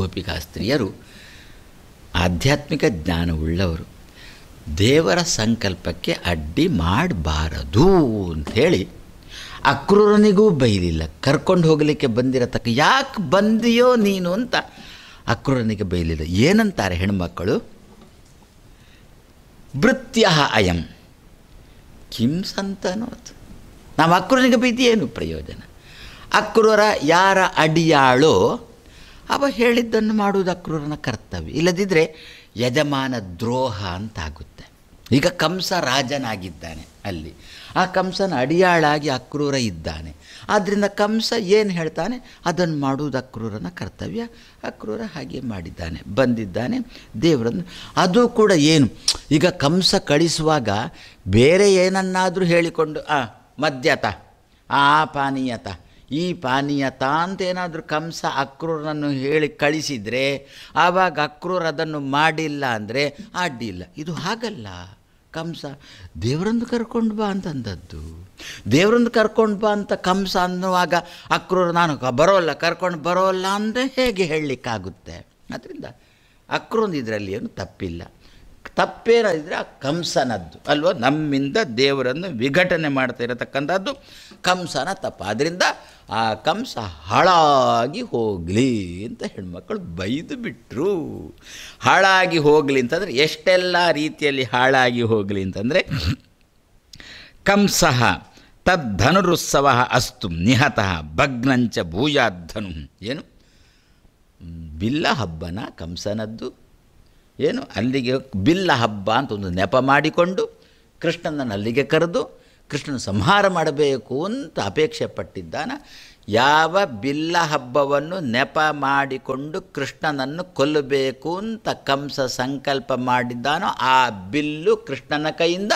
ಗೋಪಿಕಾಸ್ತ್ರೀಯರು ಆಧ್ಯಾತ್ಮಿಕ ಜ್ಞಾನವುಳ್ಳವರು ದೇವರ ಸಂಕಲ್ಪಕ್ಕೆ ಅಡ್ಡಿ ಮಾಡಬಾರದು ಅಂಥೇಳಿ ಅಕ್ರೂರನಿಗೂ ಬೈಲಿಲ್ಲ ಕರ್ಕೊಂಡು ಹೋಗಲಿಕ್ಕೆ ಬಂದಿರತಕ್ಕ ಯಾಕೆ ಬಂದಿಯೋ ನೀನು ಅಂತ ಅಕ್ರೂರನಿಗೆ ಬೈಲಿಲ್ಲ ಏನಂತಾರೆ ಹೆಣ್ಮಕ್ಕಳು ಭೃತ್ಯ ಅಯಂ ಕಿಂ ಸಂತನೋ ನಾವು ಅಕ್ರೂರನಿಗೆ ಬೈದಿ ಏನು ಪ್ರಯೋಜನ ಅಕ್ರೂರ ಯಾರ ಅಡಿಯಾಳೋ ಅವ ಹೇಳಿದ್ದನ್ನು ಮಾಡುವುದು ಅಕ್ರೂರನ ಕರ್ತವ್ಯ ಇಲ್ಲದಿದ್ದರೆ ಯಜಮಾನ ದ್ರೋಹ ಅಂತಾಗುತ್ತೆ ಈಗ ಕಂಸ ರಾಜನಾಗಿದ್ದಾನೆ ಅಲ್ಲಿ ಆ ಕಂಸನ ಅಡಿಯಾಳಾಗಿ ಅಕ್ರೂರ ಇದ್ದಾನೆ ಆದ್ದರಿಂದ ಕಂಸ ಏನು ಹೇಳ್ತಾನೆ ಅದನ್ನು ಮಾಡುವುದು ಅಕ್ರೂರನ ಕರ್ತವ್ಯ ಅಕ್ರೂರ ಹಾಗೆ ಮಾಡಿದ್ದಾನೆ ಬಂದಿದ್ದಾನೆ ದೇವರನ್ನು ಅದು ಕೂಡ ಏನು ಈಗ ಕಂಸ ಕಳಿಸುವಾಗ ಬೇರೆ ಏನನ್ನಾದರೂ ಹೇಳಿಕೊಂಡು ಆ ಮದ್ಯತ ಆ ಪಾನೀಯತ ಈ ಪಾನೀಯ ತಾಂತೇನಾದರೂ ಕಂಸ ಅಕ್ರೂರನನ್ನು ಹೇಳಿ ಕಳಿಸಿದರೆ ಆವಾಗ ಅಕ್ರೂರ್ ಅದನ್ನು ಮಾಡಿಲ್ಲ ಅಂದರೆ ಅಡ್ಡಿಲ್ಲ ಇದು ಹಾಗಲ್ಲ ಕಂಸ ದೇವರೊಂದು ಕರ್ಕೊಂಡು ಬಾ ಅಂತಂದದ್ದು ದೇವರೊಂದು ಕರ್ಕೊಂಡು ಬಾ ಅಂತ ಕಂಸ ಅನ್ನುವಾಗ ಅಕ್ರೂರು ನಾನು ಬರೋಲ್ಲ ಕರ್ಕೊಂಡು ಬರೋಲ್ಲ ಅಂದರೆ ಹೇಗೆ ಹೇಳಲಿಕ್ಕಾಗುತ್ತೆ ಅದರಿಂದ ಅಕ್ರೂರು ಇದರಲ್ಲಿ ಏನು ತಪ್ಪಿಲ್ಲ ತಪ್ಪೇನಾದಿದ್ರೆ ಆ ಕಂಸನದ್ದು ಅಲ್ವ ನಮ್ಮಿಂದ ದೇವರನ್ನು ವಿಘಟನೆ ಮಾಡ್ತಾ ಇರತಕ್ಕಂಥದ್ದು ಕಂಸನ ತಪ್ಪ ಆದ್ದರಿಂದ ಆ ಕಂಸ ಹಾಳಾಗಿ ಹೋಗಲಿ ಅಂತ ಹೆಣ್ಮಕ್ಕಳು ಬೈದು ಬಿಟ್ಟರು ಹಾಳಾಗಿ ಹೋಗಲಿ ಅಂತಂದರೆ ಎಷ್ಟೆಲ್ಲ ರೀತಿಯಲ್ಲಿ ಹಾಳಾಗಿ ಹೋಗಲಿ ಅಂತಂದರೆ ಕಂಸಃ ತದ್ಧನುರುತ್ಸವ ಅಸ್ತು ನಿಹತಃ ಭಗ್ನಂಚ ಭೂಜಾಧನು ಏನು ಬಿಲ್ಲ ಹಬ್ಬನ ಕಂಸನದ್ದು ಏನು ಅಲ್ಲಿಗೆ ಬಿಲ್ಲ ಹಬ್ಬ ಅಂತ ಒಂದು ನೆಪ ಮಾಡಿಕೊಂಡು ಕೃಷ್ಣನನ್ನು ಅಲ್ಲಿಗೆ ಕರೆದು ಕೃಷ್ಣನ ಸಂಹಾರ ಮಾಡಬೇಕು ಅಂತ ಅಪೇಕ್ಷೆ ಪಟ್ಟಿದ್ದಾನ ಯಾವ ಬಿಲ್ಲ ಹಬ್ಬವನ್ನು ನೆಪ ಮಾಡಿಕೊಂಡು ಕೃಷ್ಣನನ್ನು ಕೊಲ್ಲಬೇಕು ಅಂತ ಕಂಸ ಸಂಕಲ್ಪ ಮಾಡಿದ್ದಾನೋ ಆ ಬಿಲ್ಲು ಕೃಷ್ಣನ ಕೈಯಿಂದ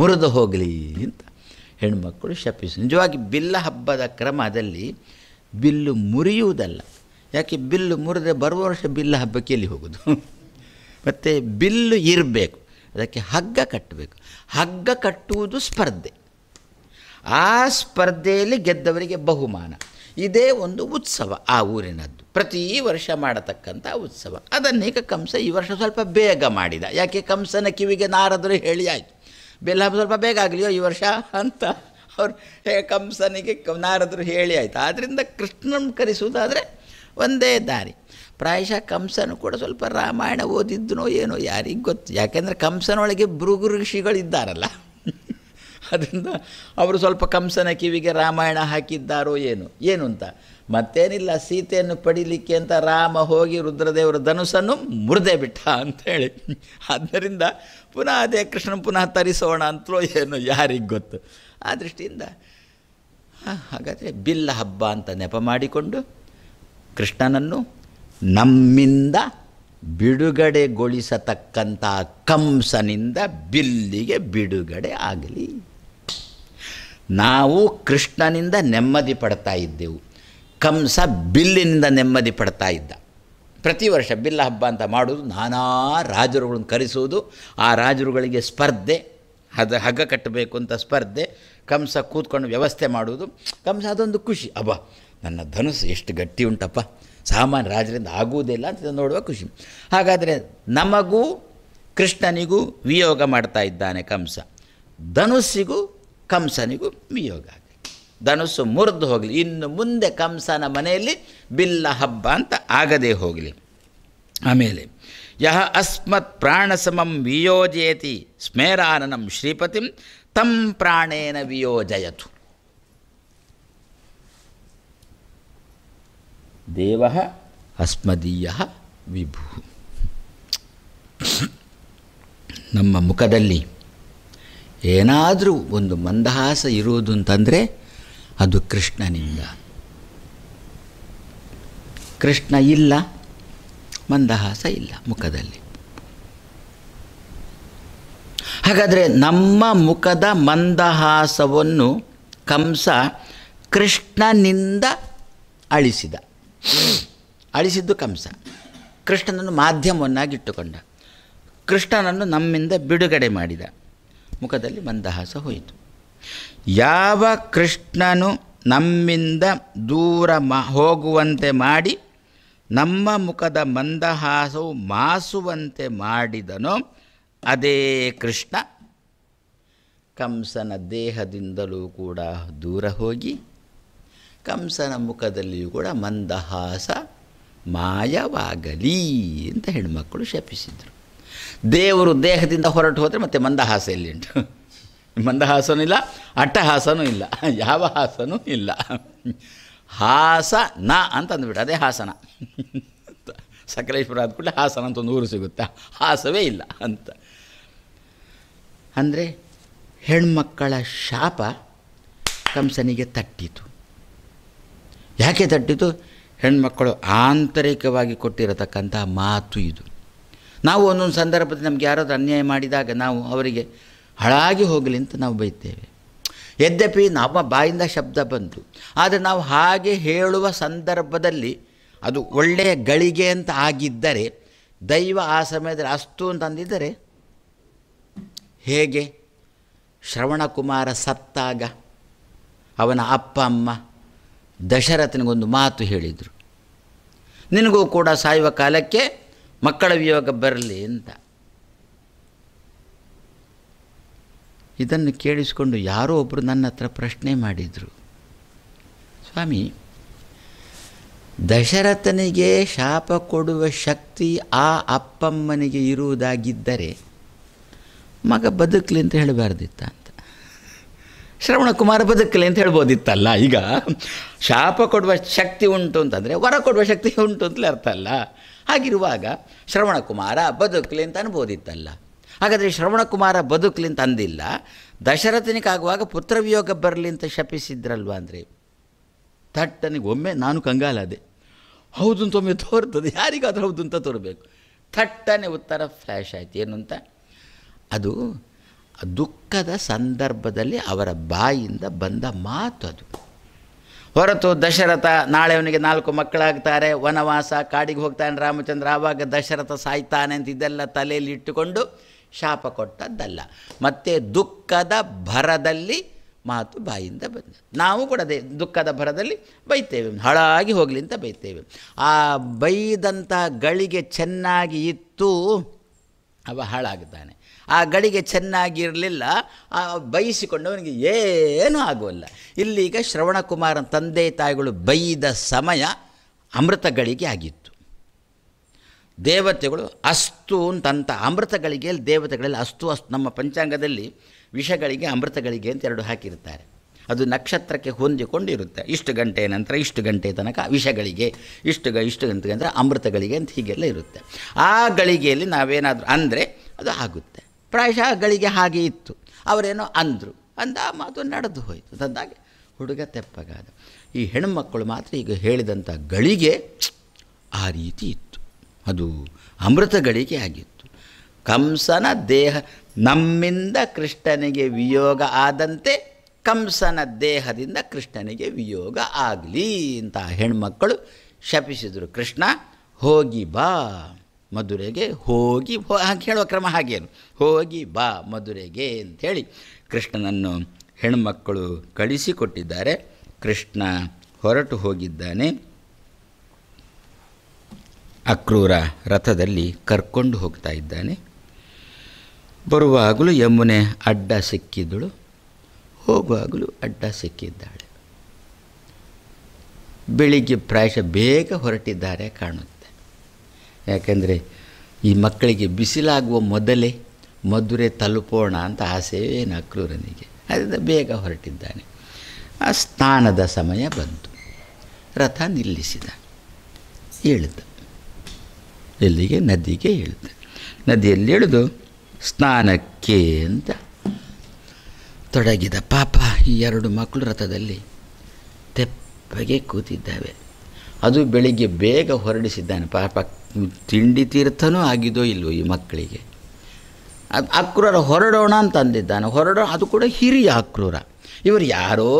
ಮುರಿದು ಹೋಗಲಿ ಅಂತ ಹೆಣ್ಮಕ್ಕಳು ಶಪಿಸಿ ನಿಜವಾಗಿ ಬಿಲ್ಲ ಹಬ್ಬದ ಕ್ರಮದಲ್ಲಿ ಬಿಲ್ಲು ಮುರಿಯುವುದಲ್ಲ ಯಾಕೆ ಬಿಲ್ಲು ಮುರಿದ್ರೆ ಬರುವ ವರ್ಷ ಬಿಲ್ಲ ಹಬ್ಬಕ್ಕೆ ಎಲ್ಲಿ ಹೋಗೋದು ಮತ್ತು ಬಿಲ್ಲು ಇರಬೇಕು ಅದಕ್ಕೆ ಹಗ್ಗ ಕಟ್ಟಬೇಕು ಹಗ್ಗ ಕಟ್ಟುವುದು ಸ್ಪರ್ಧೆ ಆ ಸ್ಪರ್ಧೆಯಲ್ಲಿ ಗೆದ್ದವರಿಗೆ ಬಹುಮಾನ ಇದೇ ಒಂದು ಉತ್ಸವ ಆ ಊರಿನದ್ದು ಪ್ರತಿ ವರ್ಷ ಮಾಡತಕ್ಕಂಥ ಉತ್ಸವ ಅದನ್ನೀಗ ಕಂಸ ಈ ವರ್ಷ ಸ್ವಲ್ಪ ಬೇಗ ಮಾಡಿದ ಯಾಕೆ ಕಂಸನ ಕಿವಿಗೆ ನಾರದರು ಹೇಳಿ ಆಯಿತು ಬೆಲ್ಲ ಸ್ವಲ್ಪ ಬೇಗ ಆಗಲಿಯೋ ಈ ವರ್ಷ ಅಂತ ಅವ್ರು ಕಂಸನಿಗೆ ನಾರದರು ಹೇಳಿ ಆಯಿತು ಆದ್ದರಿಂದ ಕೃಷ್ಣನ ಕರೆಸುವುದಾದರೆ ಒಂದೇ ದಾರಿ ಪ್ರಾಯಶಃ ಕಂಸನು ಕೂಡ ಸ್ವಲ್ಪ ರಾಮಾಯಣ ಓದಿದ್ದನೋ ಏನೋ ಯಾರಿಗೆ ಗೊತ್ತು ಯಾಕೆಂದರೆ ಕಂಸನೊಳಗೆ ಭೃಗು ಋಷಿಗಳಿದ್ದಾರಲ್ಲ ಅದರಿಂದ ಅವರು ಸ್ವಲ್ಪ ಕಂಸನ ಕಿವಿಗೆ ರಾಮಾಯಣ ಹಾಕಿದ್ದಾರೋ ಏನು ಏನು ಅಂತ ಮತ್ತೇನಿಲ್ಲ ಸೀತೆಯನ್ನು ಪಡಿಲಿಕ್ಕೆ ಅಂತ ರಾಮ ಹೋಗಿ ರುದ್ರದೇವರ ಧನುಸನ್ನು ಮುರಿದೇ ಬಿಟ್ಟ ಅಂಥೇಳಿ ಆದ್ದರಿಂದ ಪುನಃ ಅದೇ ಕೃಷ್ಣನ ಪುನಃ ತರಿಸೋಣ ಅಂತಲೋ ಏನು ಯಾರಿಗೆ ಗೊತ್ತು ಆ ದೃಷ್ಟಿಯಿಂದ ಹಾಗಾದರೆ ಬಿಲ್ಲ ಹಬ್ಬ ಅಂತ ನೆಪ ಮಾಡಿಕೊಂಡು ಕೃಷ್ಣನನ್ನು ನಮ್ಮಿಂದ ಬಿಡುಗಡೆಗೊಳಿಸತಕ್ಕಂಥ ಕಂಸನಿಂದ ಬಿಲ್ಲಿಗೆ ಬಿಡುಗಡೆ ಆಗಲಿ ನಾವು ಕೃಷ್ಣನಿಂದ ನೆಮ್ಮದಿ ಪಡ್ತಾ ಇದ್ದೆವು ಕಂಸ ಬಿಲ್ಲಿನಿಂದ ನೆಮ್ಮದಿ ಪಡ್ತಾ ಇದ್ದ ಪ್ರತಿ ವರ್ಷ ಬಿಲ್ಲ ಹಬ್ಬ ಅಂತ ಮಾಡೋದು ನಾನಾ ರಾಜರುಗಳನ್ನು ಕರೆಸುವುದು ಆ ರಾಜರುಗಳಿಗೆ ಸ್ಪರ್ಧೆ ಹದ ಹಗ್ಗ ಕಟ್ಟಬೇಕು ಅಂತ ಸ್ಪರ್ಧೆ ಕಂಸ ಕೂತ್ಕೊಂಡು ವ್ಯವಸ್ಥೆ ಮಾಡೋದು ಕಂಸ ಅದೊಂದು ಖುಷಿ ಅಬ್ಬ ನನ್ನ ಧನುಸ್ ಎಷ್ಟು ಗಟ್ಟಿ ಉಂಟಪ್ಪ ಸಾಮಾನ್ಯ ರಾಜರಿಂದ ಆಗುವುದಿಲ್ಲ ಅಂತ ನೋಡುವ ಖುಷಿ ಹಾಗಾದರೆ ನಮಗೂ ಕೃಷ್ಣನಿಗೂ ವಿಯೋಗ ಮಾಡ್ತಾ ಇದ್ದಾನೆ ಕಂಸ ಧನುಸ್ಸಿಗೂ ಕಂಸನಿಗೂ ವಿಯೋಗ ಧನುಸ್ಸು ಮುರಿದು ಹೋಗಲಿ ಇನ್ನು ಮುಂದೆ ಕಂಸನ ಮನೆಯಲ್ಲಿ ಬಿಲ್ಲ ಹಬ್ಬ ಅಂತ ಆಗದೇ ಹೋಗಲಿ ಆಮೇಲೆ ಯಹ ಅಸ್ಮತ್ ಪ್ರಾಣಸಮಂ ವಿಯೋಜಯತಿ ಸ್ಮೇರಾನನಂ ಶ್ರೀಪತಿಂ ತಂ ಪ್ರಾಣೇನ ವಿಯೋಜಯತು ದೇವ ಅಸ್ಮದೀಯ ವಿಭು ನಮ್ಮ ಮುಖದಲ್ಲಿ ಏನಾದರೂ ಒಂದು ಮಂದಹಾಸ ಇರುವುದು ಅಂತಂದರೆ ಅದು ಕೃಷ್ಣನಿಂದ ಕೃಷ್ಣ ಇಲ್ಲ ಮಂದಹಾಸ ಇಲ್ಲ ಮುಖದಲ್ಲಿ ಹಾಗಾದರೆ ನಮ್ಮ ಮುಖದ ಮಂದಹಾಸವನ್ನು ಕಂಸ ಕೃಷ್ಣನಿಂದ ಅಳಿಸಿದ ಅಳಿಸಿದ್ದು ಕಂಸ ಕೃಷ್ಣನನ್ನು ಮಾಧ್ಯಮವನ್ನಾಗಿಟ್ಟುಕೊಂಡ ಕೃಷ್ಣನನ್ನು ನಮ್ಮಿಂದ ಬಿಡುಗಡೆ ಮಾಡಿದ ಮುಖದಲ್ಲಿ ಮಂದಹಾಸ ಹೋಯಿತು ಯಾವ ಕೃಷ್ಣನು ನಮ್ಮಿಂದ ದೂರ ಮ ಹೋಗುವಂತೆ ಮಾಡಿ ನಮ್ಮ ಮುಖದ ಮಂದಹಾಸವು ಮಾಸುವಂತೆ ಮಾಡಿದನೋ ಅದೇ ಕೃಷ್ಣ ಕಂಸನ ದೇಹದಿಂದಲೂ ಕೂಡ ದೂರ ಹೋಗಿ ಕಂಸನ ಮುಖದಲ್ಲಿಯೂ ಕೂಡ ಮಂದಹಾಸ ಮಾಯವಾಗಲಿ ಅಂತ ಹೆಣ್ಮಕ್ಕಳು ಶಪಿಸಿದರು ದೇವರು ದೇಹದಿಂದ ಹೊರಟು ಹೋದರೆ ಮತ್ತೆ ಮಂದಹಾಸ ಎಲ್ಲಿ ಉಂಟು ಮಂದಹಾಸನೂ ಇಲ್ಲ ಅಟ್ಟಹಾಸನೂ ಇಲ್ಲ ಯಾವ ಹಾಸನೂ ಇಲ್ಲ ಹಾಸ ನ ಅಂತ ಅದೇ ಹಾಸನ ಸಕಲೇಶ್ವರ ಆದ ಕೂಡ ಹಾಸನ ಅಂತ ಒಂದು ಊರು ಸಿಗುತ್ತೆ ಹಾಸವೇ ಇಲ್ಲ ಅಂತ ಅಂದರೆ ಹೆಣ್ಮಕ್ಕಳ ಶಾಪ ಕಂಸನಿಗೆ ತಟ್ಟಿತು ಯಾಕೆ ತಟ್ಟಿತು ಹೆಣ್ಮಕ್ಕಳು ಆಂತರಿಕವಾಗಿ ಕೊಟ್ಟಿರತಕ್ಕಂಥ ಮಾತು ಇದು ನಾವು ಒಂದೊಂದು ಸಂದರ್ಭದಲ್ಲಿ ನಮಗೆ ಯಾರಾದರೂ ಅನ್ಯಾಯ ಮಾಡಿದಾಗ ನಾವು ಅವರಿಗೆ ಹಾಳಾಗಿ ಹೋಗಲಿ ಅಂತ ನಾವು ಬೈತೇವೆ ಯದ್ಯಪಿ ನಮ್ಮ ಬಾಯಿಂದ ಶಬ್ದ ಬಂತು ಆದರೆ ನಾವು ಹಾಗೆ ಹೇಳುವ ಸಂದರ್ಭದಲ್ಲಿ ಅದು ಒಳ್ಳೆಯ ಗಳಿಗೆ ಅಂತ ಆಗಿದ್ದರೆ ದೈವ ಆ ಸಮಯದಲ್ಲಿ ಅಷ್ಟು ಅಂತಂದಿದ್ದರೆ ಹೇಗೆ ಶ್ರವಣಕುಮಾರ ಸತ್ತಾಗ ಅವನ ಅಪ್ಪ ಅಮ್ಮ ದಶರಥನಿಗೊಂದು ಮಾತು ಹೇಳಿದರು ನಿನಗೂ ಕೂಡ ಸಾಯುವ ಕಾಲಕ್ಕೆ ಮಕ್ಕಳ ವಿಯೋಗ ಬರಲಿ ಅಂತ ಇದನ್ನು ಕೇಳಿಸಿಕೊಂಡು ಯಾರೋ ಒಬ್ಬರು ನನ್ನ ಹತ್ರ ಪ್ರಶ್ನೆ ಮಾಡಿದರು ಸ್ವಾಮಿ ದಶರಥನಿಗೆ ಶಾಪ ಕೊಡುವ ಶಕ್ತಿ ಆ ಅಪ್ಪಮ್ಮನಿಗೆ ಇರುವುದಾಗಿದ್ದರೆ ಮಗ ಬದುಕಲಿ ಅಂತ ಹೇಳಬಾರ್ದಿತ್ತಾನೆ ಶ್ರವಣ ಕುಮಾರ ಬದುಕಲಿ ಅಂತ ಹೇಳ್ಬೋದಿತ್ತಲ್ಲ ಈಗ ಶಾಪ ಕೊಡುವ ಶಕ್ತಿ ಉಂಟು ಅಂತಂದರೆ ವರ ಕೊಡುವ ಶಕ್ತಿ ಉಂಟು ಅಂತಲೇ ಅರ್ಥ ಅಲ್ಲ ಹಾಗಿರುವಾಗ ಶ್ರವಣ ಕುಮಾರ ಬದುಕಲಿ ಅಂತ ಅನ್ಬೋದಿತ್ತಲ್ಲ ಹಾಗಾದರೆ ಶ್ರವಣ ಕುಮಾರ ಬದುಕಲಿ ಅಂತ ಅಂದಿಲ್ಲ ದಶರಥನಿಗಾಗುವಾಗ ಪುತ್ರವಿಯೋಗ ಬರಲಿ ಅಂತ ಶಪಿಸಿದ್ರಲ್ವ ಅಂದರೆ ಥಟ್ಟನಿಗೆ ಒಮ್ಮೆ ನಾನು ಕಂಗಾಲಾದೆ ಹೌದು ಅಂತ ಒಮ್ಮೆ ತೋರ್ತದೆ ಯಾರಿಗಾದರೂ ಹೌದು ಅಂತ ತೋರಬೇಕು ಥಟ್ಟನೆ ಉತ್ತರ ಫ್ಲ್ಯಾಶ್ ಆಯ್ತು ಏನು ಅಂತ ಅದು ದುಃಖದ ಸಂದರ್ಭದಲ್ಲಿ ಅವರ ಬಾಯಿಂದ ಬಂದ ಮಾತು ಅದು ಹೊರತು ದಶರಥ ನಾಳೆ ಅವನಿಗೆ ನಾಲ್ಕು ಮಕ್ಕಳಾಗ್ತಾರೆ ವನವಾಸ ಕಾಡಿಗೆ ಹೋಗ್ತಾನೆ ರಾಮಚಂದ್ರ ಆವಾಗ ದಶರಥ ಸಾಯ್ತಾನೆ ಅಂತ ಇದೆಲ್ಲ ತಲೆಯಲ್ಲಿ ಇಟ್ಟುಕೊಂಡು ಶಾಪ ಕೊಟ್ಟದ್ದಲ್ಲ ಮತ್ತು ದುಃಖದ ಭರದಲ್ಲಿ ಮಾತು ಬಾಯಿಂದ ಬಂದ ನಾವು ಕೂಡ ಅದೇ ದುಃಖದ ಭರದಲ್ಲಿ ಬೈತೇವೆ ಹಾಳಾಗಿ ಹೋಗಲಿ ಅಂತ ಬೈತೇವೆ ಆ ಬೈದಂಥ ಗಳಿಗೆ ಚೆನ್ನಾಗಿ ಇತ್ತು ಅವ ಹಾಳಾಗ್ತಾನೆ ಆ ಗಳಿಗೆ ಚೆನ್ನಾಗಿರಲಿಲ್ಲ ಬಯಸಿಕೊಂಡವನಿಗೆ ಏನೂ ಆಗೋಲ್ಲ ಇಲ್ಲೀಗ ಶ್ರವಣಕುಮಾರನ ತಂದೆ ತಾಯಿಗಳು ಬೈದ ಸಮಯ ಅಮೃತಗಳಿಗೆ ಆಗಿತ್ತು ದೇವತೆಗಳು ಅಸ್ತು ಅಂತಂತ ಅಮೃತಗಳಿಗೆ ದೇವತೆಗಳಲ್ಲಿ ಅಸ್ತು ಅಸ್ತು ನಮ್ಮ ಪಂಚಾಂಗದಲ್ಲಿ ವಿಷಗಳಿಗೆ ಅಮೃತಗಳಿಗೆ ಅಂತ ಎರಡು ಹಾಕಿರ್ತಾರೆ ಅದು ನಕ್ಷತ್ರಕ್ಕೆ ಹೊಂದಿಕೊಂಡಿರುತ್ತೆ ಇಷ್ಟು ಗಂಟೆ ನಂತರ ಇಷ್ಟು ಗಂಟೆ ತನಕ ವಿಷಗಳಿಗೆ ಇಷ್ಟು ಗ ಇಷ್ಟು ಗಂಟೆಗೆ ಅಂದರೆ ಅಮೃತಗಳಿಗೆ ಅಂತ ಹೀಗೆಲ್ಲ ಇರುತ್ತೆ ಆ ಗಳಿಗೆಯಲ್ಲಿ ನಾವೇನಾದರೂ ಅಂದರೆ ಅದು ಆಗುತ್ತೆ ಪ್ರಾಯಶಃ ಗಳಿಗೆ ಹಾಗೆ ಇತ್ತು ಅವರೇನೋ ಅಂದರು ಅಂದ ಮಾತು ನಡೆದು ಹೋಯಿತು ತಂದಾಗೆ ಹುಡುಗ ತೆಪ್ಪಗಾದ ಈ ಹೆಣ್ಮಕ್ಕಳು ಮಾತ್ರ ಈಗ ಹೇಳಿದಂಥ ಗಳಿಗೆ ಆ ರೀತಿ ಇತ್ತು ಅದು ಅಮೃತ ಗಳಿಗೆ ಆಗಿತ್ತು ಕಂಸನ ದೇಹ ನಮ್ಮಿಂದ ಕೃಷ್ಣನಿಗೆ ವಿಯೋಗ ಆದಂತೆ ಕಂಸನ ದೇಹದಿಂದ ಕೃಷ್ಣನಿಗೆ ವಿಯೋಗ ಆಗಲಿ ಅಂತ ಹೆಣ್ಮಕ್ಕಳು ಶಪಿಸಿದರು ಕೃಷ್ಣ ಹೋಗಿ ಬಾ ಮಧುರೆಗೆ ಹೋಗಿ ಹೋ ಹೇಳುವ ಕ್ರಮ ಹಾಗೇನು ಹೋಗಿ ಬಾ ಮಧುರೆಗೆ ಅಂಥೇಳಿ ಕೃಷ್ಣನನ್ನು ಹೆಣ್ಮಕ್ಕಳು ಕಳಿಸಿಕೊಟ್ಟಿದ್ದಾರೆ ಕೃಷ್ಣ ಹೊರಟು ಹೋಗಿದ್ದಾನೆ ಅಕ್ರೂರ ರಥದಲ್ಲಿ ಕರ್ಕೊಂಡು ಹೋಗ್ತಾ ಇದ್ದಾನೆ ಬರುವಾಗಲೂ ಯಮುನೆ ಅಡ್ಡ ಸಿಕ್ಕಿದಳು ಹೋಗುವಾಗಲೂ ಅಡ್ಡ ಸಿಕ್ಕಿದ್ದಾಳೆ ಬೆಳಿಗ್ಗೆ ಪ್ರಾಯಶಃ ಬೇಗ ಹೊರಟಿದ್ದಾರೆ ಕಾಣುತ್ತೆ ಯಾಕೆಂದರೆ ಈ ಮಕ್ಕಳಿಗೆ ಬಿಸಿಲಾಗುವ ಮೊದಲೇ ಮಧುರೆ ತಲುಪೋಣ ಅಂತ ಆಸೆಯೇ ನಕ್ರೂರನಿಗೆ ಅದರಿಂದ ಬೇಗ ಹೊರಟಿದ್ದಾನೆ ಆ ಸ್ನಾನದ ಸಮಯ ಬಂತು ರಥ ನಿಲ್ಲಿಸಿದ ಇಳಿದ ಎಲ್ಲಿಗೆ ನದಿಗೆ ಇಳಿದ ನದಿಯಲ್ಲಿ ಇಳಿದು ಸ್ನಾನಕ್ಕೆ ಅಂತ ತೊಡಗಿದ ಪಾಪ ಈ ಎರಡು ಮಕ್ಕಳು ರಥದಲ್ಲಿ ತೆಪ್ಪಗೆ ಕೂತಿದ್ದಾವೆ ಅದು ಬೆಳಿಗ್ಗೆ ಬೇಗ ಹೊರಡಿಸಿದ್ದಾನೆ ಪಾಪ ತಿಂಡಿ ತೀರ್ಥನೂ ಆಗಿದೋ ಇಲ್ವೋ ಈ ಮಕ್ಕಳಿಗೆ ಅದು ಅಕ್ರೂರ ಹೊರಡೋಣ ಅಂತಂದಿದ್ದಾನೆ ಹೊರಡೋ ಅದು ಕೂಡ ಹಿರಿಯ ಅಕ್ರೂರ ಇವರು ಯಾರೋ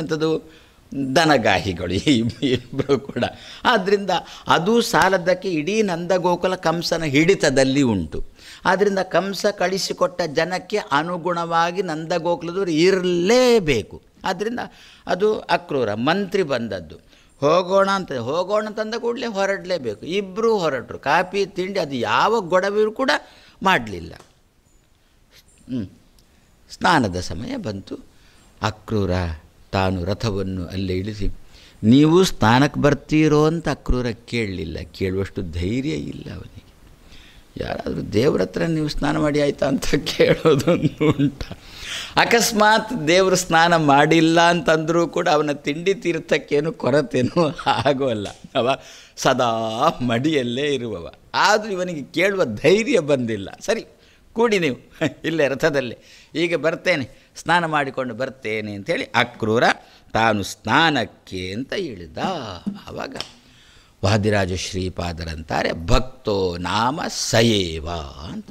ಎಂಥದ್ದು ದನಗಾಹಿಗಳು ಇಬ್ಬರು ಕೂಡ ಆದ್ದರಿಂದ ಅದು ಸಾಲದಕ್ಕೆ ಇಡೀ ನಂದಗೋಕುಲ ಕಂಸನ ಹಿಡಿತದಲ್ಲಿ ಉಂಟು ಆದ್ದರಿಂದ ಕಂಸ ಕಳಿಸಿಕೊಟ್ಟ ಜನಕ್ಕೆ ಅನುಗುಣವಾಗಿ ನಂದಗೋಕುಲದವರು ಇರಲೇಬೇಕು ಆದ್ದರಿಂದ ಅದು ಅಕ್ರೂರ ಮಂತ್ರಿ ಬಂದದ್ದು ಹೋಗೋಣ ಅಂತ ಹೋಗೋಣ ತಂದ ಕೂಡಲೇ ಹೊರಡಲೇಬೇಕು ಇಬ್ಬರೂ ಹೊರಟರು ಕಾಫಿ ತಿಂಡಿ ಅದು ಯಾವ ಗೊಡವೆಯೂ ಕೂಡ ಮಾಡಲಿಲ್ಲ ಸ್ನಾನದ ಸಮಯ ಬಂತು ಅಕ್ರೂರ ತಾನು ರಥವನ್ನು ಅಲ್ಲೇ ಇಳಿಸಿ ನೀವು ಸ್ನಾನಕ್ಕೆ ಬರ್ತೀರೋ ಅಂತ ಅಕ್ರೂರ ಕೇಳಲಿಲ್ಲ ಕೇಳುವಷ್ಟು ಧೈರ್ಯ ಇಲ್ಲ ಅವನಿಗೆ ಯಾರಾದರೂ ದೇವ್ರ ಹತ್ರ ನೀವು ಸ್ನಾನ ಮಾಡಿ ಆಯ್ತಾ ಅಂತ ಕೇಳೋದೊಂದು ಉಂಟ ಅಕಸ್ಮಾತ್ ದೇವರು ಸ್ನಾನ ಮಾಡಿಲ್ಲ ಅಂತಂದರೂ ಕೂಡ ಅವನ ತಿಂಡಿ ತೀರ್ಥಕ್ಕೇನು ಕೊರತೆನೂ ಆಗೋಲ್ಲ ಅವ ಸದಾ ಮಡಿಯಲ್ಲೇ ಇರುವವ ಆದರೂ ಇವನಿಗೆ ಕೇಳುವ ಧೈರ್ಯ ಬಂದಿಲ್ಲ ಸರಿ ಕೂಡಿ ನೀವು ಇಲ್ಲೇ ರಥದಲ್ಲಿ ಈಗ ಬರ್ತೇನೆ ಸ್ನಾನ ಮಾಡಿಕೊಂಡು ಬರ್ತೇನೆ ಅಂಥೇಳಿ ಅಕ್ರೂರ ತಾನು ಸ್ನಾನಕ್ಕೆ ಅಂತ ಇಳಿದ ಆವಾಗ ವಾದಿರಾಜ ಶ್ರೀಪಾದರಂತಾರೆ ಭಕ್ತೋ ನಾಮ ಸಯೇವ ಅಂತ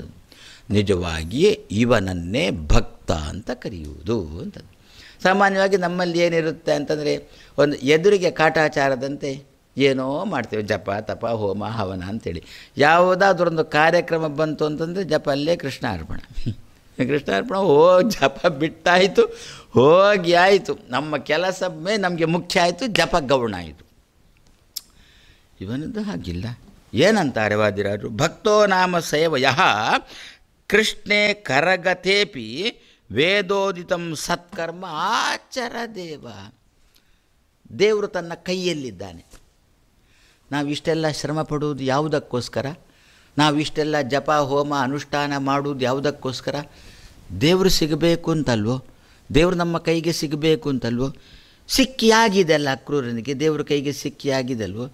ನಿಜವಾಗಿಯೇ ಇವನನ್ನೇ ಭಕ್ತ ಅಂತ ಕರೆಯುವುದು ಅಂತ ಸಾಮಾನ್ಯವಾಗಿ ನಮ್ಮಲ್ಲಿ ಏನಿರುತ್ತೆ ಅಂತಂದರೆ ಒಂದು ಎದುರಿಗೆ ಕಾಟಾಚಾರದಂತೆ ಏನೋ ಮಾಡ್ತೇವೆ ಜಪ ತಪ ಹೋಮ ಹವನ ಅಂತೇಳಿ ಯಾವುದಾದ್ರೊಂದು ಕಾರ್ಯಕ್ರಮ ಬಂತು ಅಂತಂದರೆ ಜಪ ಅಲ್ಲೇ ಕೃಷ್ಣ ಅರ್ಪಣ ಹೋಗಿ ಜಪ ಬಿಟ್ಟಾಯಿತು ಹೋಗಿ ಆಯಿತು ನಮ್ಮ ಕೆಲಸ ನಮಗೆ ಮುಖ್ಯ ಆಯಿತು ಜಪ ಗೌಣ ಆಯಿತು ಇವನದ್ದು ಹಾಗಿಲ್ಲ ಏನಂತಾರೆ ವಾದಿರಾಜರು ಭಕ್ತೋ ನಾಮ ಸೇವಯ ಕೃಷ್ಣೆ ಕರಗತೇಪಿ ವೇದೋದಿತಂ ಸತ್ಕರ್ಮ ಆಚರ ದೇವ ದೇವರು ತನ್ನ ಕೈಯಲ್ಲಿದ್ದಾನೆ ನಾವು ಇಷ್ಟೆಲ್ಲ ಶ್ರಮ ಪಡುವುದು ಯಾವುದಕ್ಕೋಸ್ಕರ ನಾವು ಜಪ ಹೋಮ ಅನುಷ್ಠಾನ ಮಾಡುವುದು ಯಾವುದಕ್ಕೋಸ್ಕರ ದೇವರು ಸಿಗಬೇಕು ಅಂತಲ್ವೋ ದೇವರು ನಮ್ಮ ಕೈಗೆ ಸಿಗಬೇಕು ಅಂತಲ್ವೋ ಸಿಕ್ಕಿಯಾಗಿದೆ ಅಲ್ಲ ಅಕ್ರೂರನಿಗೆ ದೇವ್ರ ಕೈಗೆ ಆಗಿದಲ್ವೋ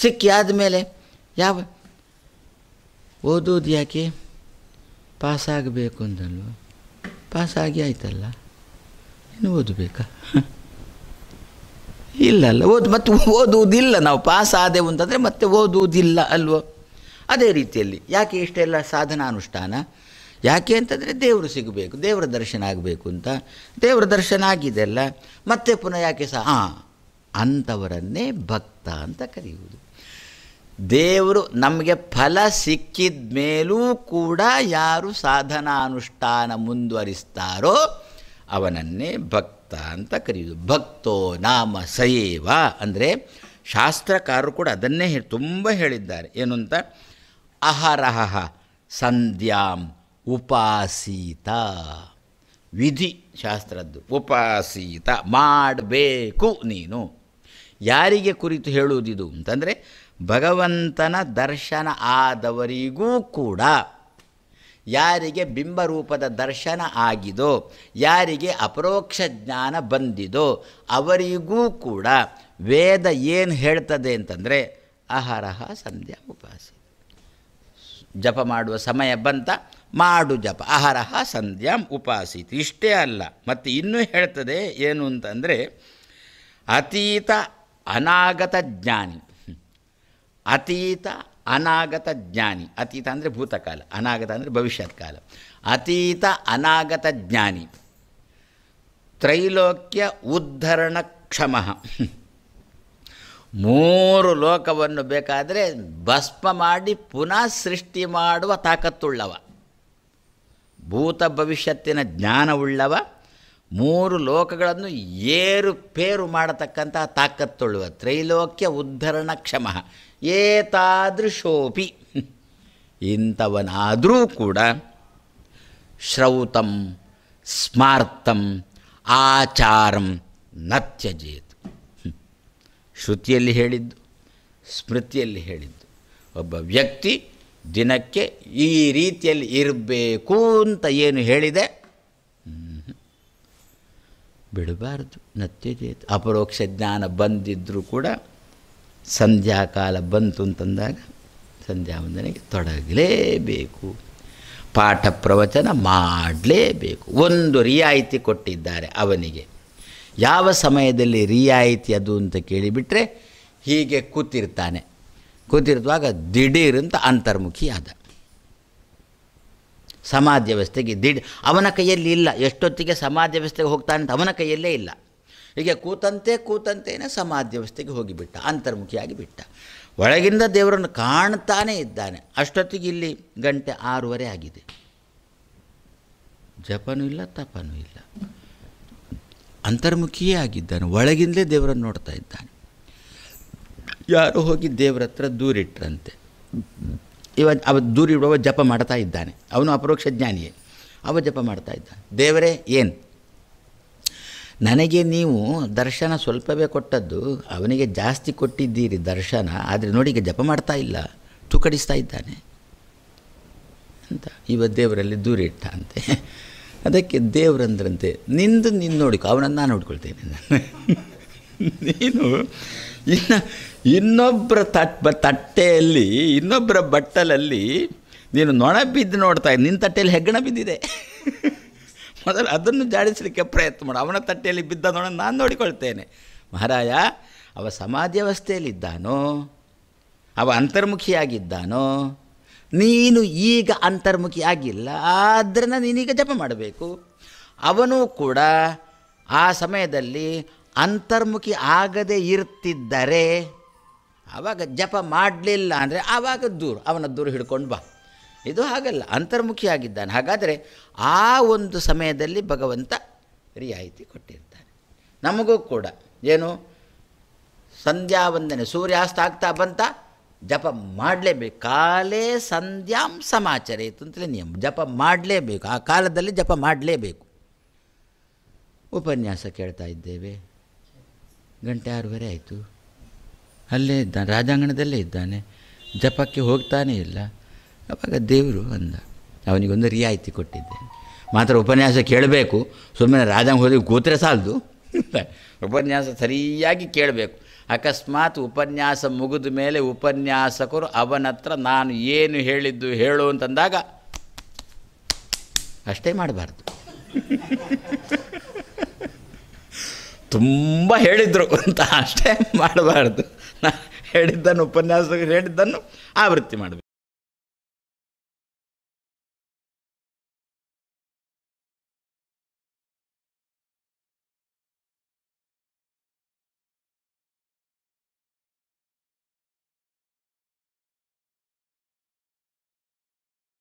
ಸಿಕ್ಕಿ ಆದಮೇಲೆ ಯಾವ ಓದೋದು ಯಾಕೆ ಪಾಸಾಗಬೇಕು ಅಂತಲ್ವ ಪಾಸಾಗಿ ಆಯ್ತಲ್ಲ ಇನ್ನು ಓದಬೇಕಾ ಅಲ್ಲ ಓದು ಮತ್ತು ಓದುವುದಿಲ್ಲ ನಾವು ಪಾಸ್ ಆದೆವು ಅಂತಂದರೆ ಮತ್ತೆ ಓದುವುದಿಲ್ಲ ಅಲ್ವೋ ಅದೇ ರೀತಿಯಲ್ಲಿ ಯಾಕೆ ಇಷ್ಟೆಲ್ಲ ಅನುಷ್ಠಾನ ಯಾಕೆ ಅಂತಂದರೆ ದೇವರು ಸಿಗಬೇಕು ದೇವರ ದರ್ಶನ ಆಗಬೇಕು ಅಂತ ದೇವರ ದರ್ಶನ ಅಲ್ಲ ಮತ್ತೆ ಪುನಃ ಯಾಕೆ ಸಹ ಹಾಂ ಅಂಥವರನ್ನೇ ಭಕ್ತ ಅಂತ ಕರೆಯುವುದು ದೇವರು ನಮಗೆ ಫಲ ಸಿಕ್ಕಿದ ಮೇಲೂ ಕೂಡ ಯಾರು ಸಾಧನಾನುಷ್ಠಾನ ಮುಂದುವರಿಸ್ತಾರೋ ಅವನನ್ನೇ ಭಕ್ತ ಅಂತ ಕರೆಯುವುದು ಭಕ್ತೋ ನಾಮ ಸಯೇವ ಅಂದರೆ ಶಾಸ್ತ್ರಕಾರರು ಕೂಡ ಅದನ್ನೇ ಹೇಳಿ ತುಂಬ ಹೇಳಿದ್ದಾರೆ ಏನು ಅಂತ ಅಹರಹ ಸಂಧ್ಯಾಂ ಉಪಾಸೀತ ವಿಧಿ ಶಾಸ್ತ್ರದ್ದು ಉಪಾಸೀತ ಮಾಡಬೇಕು ನೀನು ಯಾರಿಗೆ ಕುರಿತು ಹೇಳುವುದಿದು ಅಂತಂದರೆ ಭಗವಂತನ ದರ್ಶನ ಆದವರಿಗೂ ಕೂಡ ಯಾರಿಗೆ ಬಿಂಬರೂಪದ ದರ್ಶನ ಆಗಿದೋ ಯಾರಿಗೆ ಅಪರೋಕ್ಷ ಜ್ಞಾನ ಬಂದಿದೋ ಅವರಿಗೂ ಕೂಡ ವೇದ ಏನು ಹೇಳ್ತದೆ ಅಂತಂದರೆ ಆಹಾರಹ ಸಂಧ್ಯಾ ಉಪವಾಸ ಜಪ ಮಾಡುವ ಸಮಯ ಬಂತ ಮಾಡು ಜಪ ಆಹಾರಹ ಸಂಧ್ಯಾ ಉಪಾಸಿತಿ ಇಷ್ಟೇ ಅಲ್ಲ ಮತ್ತು ಇನ್ನೂ ಹೇಳ್ತದೆ ಏನು ಅಂತಂದರೆ ಅತೀತ ಅನಾಗತ ಜ್ಞಾನಿ ಅತೀತ ಅನಾಗತ ಜ್ಞಾನಿ ಅತೀತ ಅಂದರೆ ಭೂತಕಾಲ ಅನಾಗತ ಅಂದರೆ ಭವಿಷ್ಯತ್ ಕಾಲ ಅತೀತ ಅನಾಗತ ಜ್ಞಾನಿ ತ್ರೈಲೋಕ್ಯ ಉದ್ಧರಣ ಕ್ಷಮ ಮೂರು ಲೋಕವನ್ನು ಬೇಕಾದರೆ ಭಸ್ಮ ಮಾಡಿ ಪುನಃ ಸೃಷ್ಟಿ ಮಾಡುವ ತಾಕತ್ತುಳ್ಳವ ಭೂತ ಭವಿಷ್ಯತ್ತಿನ ಜ್ಞಾನವುಳ್ಳವ ಮೂರು ಲೋಕಗಳನ್ನು ಏರುಪೇರು ಮಾಡತಕ್ಕಂತಹ ತಾಕತ್ತೊಳ್ಳುವ ತ್ರೈಲೋಕ್ಯ ಉದ್ಧರಣ ಕ್ಷಮ ಏತಾದೃಶೋಪಿ ಇಂಥವನಾದರೂ ಕೂಡ ಶ್ರೌತಂ ಸ್ಮಾರ್ತಂ ಆಚಾರಂ ನತ್ಯಜೇತು ಶ್ರುತಿಯಲ್ಲಿ ಹೇಳಿದ್ದು ಸ್ಮೃತಿಯಲ್ಲಿ ಹೇಳಿದ್ದು ಒಬ್ಬ ವ್ಯಕ್ತಿ ದಿನಕ್ಕೆ ಈ ರೀತಿಯಲ್ಲಿ ಇರಬೇಕು ಅಂತ ಏನು ಹೇಳಿದೆ ಬಿಡಬಾರ್ದು ನತ್ಯಜೇತು ಅಪರೋಕ್ಷ ಜ್ಞಾನ ಬಂದಿದ್ದರೂ ಕೂಡ ಸಂಧ್ಯಾಕಾಲ ಬಂತು ಅಂತಂದಾಗ ಸಂಧ್ಯಾ ವಂದನೆಗೆ ತೊಡಗಲೇಬೇಕು ಪಾಠ ಪ್ರವಚನ ಮಾಡಲೇಬೇಕು ಒಂದು ರಿಯಾಯಿತಿ ಕೊಟ್ಟಿದ್ದಾರೆ ಅವನಿಗೆ ಯಾವ ಸಮಯದಲ್ಲಿ ರಿಯಾಯಿತಿ ಅದು ಅಂತ ಕೇಳಿಬಿಟ್ರೆ ಹೀಗೆ ಕೂತಿರ್ತಾನೆ ದಿಢೀರ್ ದಿಢೀರಂತ ಅಂತರ್ಮುಖಿ ಆದ ಸಮಾಜ ವ್ಯವಸ್ಥೆಗೆ ದಿಢ್ ಅವನ ಕೈಯಲ್ಲಿ ಇಲ್ಲ ಎಷ್ಟೊತ್ತಿಗೆ ಸಮಾಜ ವ್ಯವಸ್ಥೆಗೆ ಹೋಗ್ತಾನಂತ ಅವನ ಕೈಯಲ್ಲೇ ಇಲ್ಲ ಹೀಗೆ ಕೂತಂತೆ ಕೂತಂತೆಯೇ ಸಮಾಧಿ ವ್ಯವಸ್ಥೆಗೆ ಹೋಗಿಬಿಟ್ಟ ಅಂತರ್ಮುಖಿಯಾಗಿ ಬಿಟ್ಟ ಒಳಗಿಂದ ದೇವರನ್ನು ಕಾಣ್ತಾನೇ ಇದ್ದಾನೆ ಅಷ್ಟೊತ್ತಿಗೆ ಇಲ್ಲಿ ಗಂಟೆ ಆರೂವರೆ ಆಗಿದೆ ಜಪನೂ ಇಲ್ಲ ತಪನೂ ಇಲ್ಲ ಅಂತರ್ಮುಖಿಯೇ ಆಗಿದ್ದಾನೆ ಒಳಗಿಂದಲೇ ದೇವರನ್ನು ನೋಡ್ತಾ ಇದ್ದಾನೆ ಯಾರು ಹೋಗಿ ದೇವರ ಹತ್ರ ದೂರಿಟ್ರಂತೆ ಇವ ಅವ ದೂರಿಡುವ ಜಪ ಮಾಡ್ತಾ ಇದ್ದಾನೆ ಅವನು ಅಪರೋಕ್ಷ ಜ್ಞಾನಿಯೇ ಅವ ಜಪ ಮಾಡ್ತಾ ಇದ್ದಾನೆ ದೇವರೇ ಏನು ನನಗೆ ನೀವು ದರ್ಶನ ಸ್ವಲ್ಪವೇ ಕೊಟ್ಟದ್ದು ಅವನಿಗೆ ಜಾಸ್ತಿ ಕೊಟ್ಟಿದ್ದೀರಿ ದರ್ಶನ ಆದರೆ ನೋಡಿ ಈಗ ಜಪ ಮಾಡ್ತಾ ಇಲ್ಲ ತುಕಡಿಸ್ತಾ ಇದ್ದಾನೆ ಅಂತ ಇವ ದೇವರಲ್ಲಿ ದೂರ ಅಂತೆ ಅದಕ್ಕೆ ದೇವರಂದ್ರಂತೆ ನಿಂದು ನಿನ್ನ ನೋಡಿಕೊ ಅವನನ್ನು ನಾನು ನೋಡ್ಕೊಳ್ತೇನೆ ನಾನು ನೀನು ಇನ್ನು ಇನ್ನೊಬ್ಬರ ತಟ್ ತಟ್ಟೆಯಲ್ಲಿ ಇನ್ನೊಬ್ಬರ ಬಟ್ಟಲಲ್ಲಿ ನೀನು ನೊಣ ಬಿದ್ದು ನೋಡ್ತಾ ನಿನ್ನ ತಟ್ಟೆಯಲ್ಲಿ ಹೆಗ್ಗಣ ಬಿದ್ದಿದೆ ಮೊದಲು ಅದನ್ನು ಜಾಡಿಸಲಿಕ್ಕೆ ಪ್ರಯತ್ನ ಮಾಡು ಅವನ ತಟ್ಟೆಯಲ್ಲಿ ಬಿದ್ದ ನೋಣ ನಾನು ನೋಡಿಕೊಳ್ತೇನೆ ಮಹಾರಾಯ ಅವ ಅವಸ್ಥೆಯಲ್ಲಿದ್ದಾನೋ ಅವ ಅಂತರ್ಮುಖಿಯಾಗಿದ್ದಾನೋ ನೀನು ಈಗ ಅಂತರ್ಮುಖಿ ಆಗಿಲ್ಲ ಆದ್ದರಿಂದ ನೀನೀಗ ಜಪ ಮಾಡಬೇಕು ಅವನು ಕೂಡ ಆ ಸಮಯದಲ್ಲಿ ಅಂತರ್ಮುಖಿ ಆಗದೇ ಇರ್ತಿದ್ದರೆ ಆವಾಗ ಜಪ ಮಾಡಲಿಲ್ಲ ಅಂದರೆ ಆವಾಗ ದೂರು ಅವನ ದೂರು ಹಿಡ್ಕೊಂಡು ಬಾ ಇದು ಹಾಗಲ್ಲ ಅಂತರ್ಮುಖಿಯಾಗಿದ್ದಾನೆ ಹಾಗಾದರೆ ಆ ಒಂದು ಸಮಯದಲ್ಲಿ ಭಗವಂತ ರಿಯಾಯಿತಿ ಕೊಟ್ಟಿರ್ತಾನೆ ನಮಗೂ ಕೂಡ ಏನು ಸಂಧ್ಯಾ ವಂದನೆ ಸೂರ್ಯಾಸ್ತ ಆಗ್ತಾ ಬಂತ ಜಪ ಮಾಡಲೇಬೇಕು ಕಾಲೇ ಸಂಧ್ಯಾಂ ಇತ್ತು ಅಂತಲೇ ನಿಯಮ ಜಪ ಮಾಡಲೇಬೇಕು ಆ ಕಾಲದಲ್ಲಿ ಜಪ ಮಾಡಲೇಬೇಕು ಉಪನ್ಯಾಸ ಕೇಳ್ತಾ ಇದ್ದೇವೆ ಗಂಟೆ ಆರೂವರೆ ಆಯಿತು ಅಲ್ಲೇ ಇದ್ದಾನೆ ರಾಜಾಂಗಣದಲ್ಲೇ ಇದ್ದಾನೆ ಜಪಕ್ಕೆ ಹೋಗ್ತಾನೇ ಇಲ್ಲ ಅವಾಗ ದೇವರು ಅಂದ ಅವನಿಗೊಂದು ರಿಯಾಯಿತಿ ಕೊಟ್ಟಿದ್ದೆ ಮಾತ್ರ ಉಪನ್ಯಾಸ ಕೇಳಬೇಕು ಸುಮ್ಮನೆ ರಾಜಾಂಗ ಹೋದ ಕೂತ್ರೆ ಸಾಲದು ಉಪನ್ಯಾಸ ಸರಿಯಾಗಿ ಕೇಳಬೇಕು ಅಕಸ್ಮಾತ್ ಉಪನ್ಯಾಸ ಮುಗಿದ ಮೇಲೆ ಉಪನ್ಯಾಸಕರು ಅವನತ್ರ ನಾನು ಏನು ಹೇಳಿದ್ದು ಹೇಳು ಅಂತಂದಾಗ ಅಷ್ಟೇ ಮಾಡಬಾರ್ದು ತುಂಬ ಹೇಳಿದರು ಅಂತ ಅಷ್ಟೇ ಮಾಡಬಾರ್ದು ಹೇಳಿದ್ದನ್ನು ಉಪನ್ಯಾಸಕರು ಹೇಳಿದ್ದನ್ನು ಆವೃತ್ತಿ ಮಾಡಬೇಕು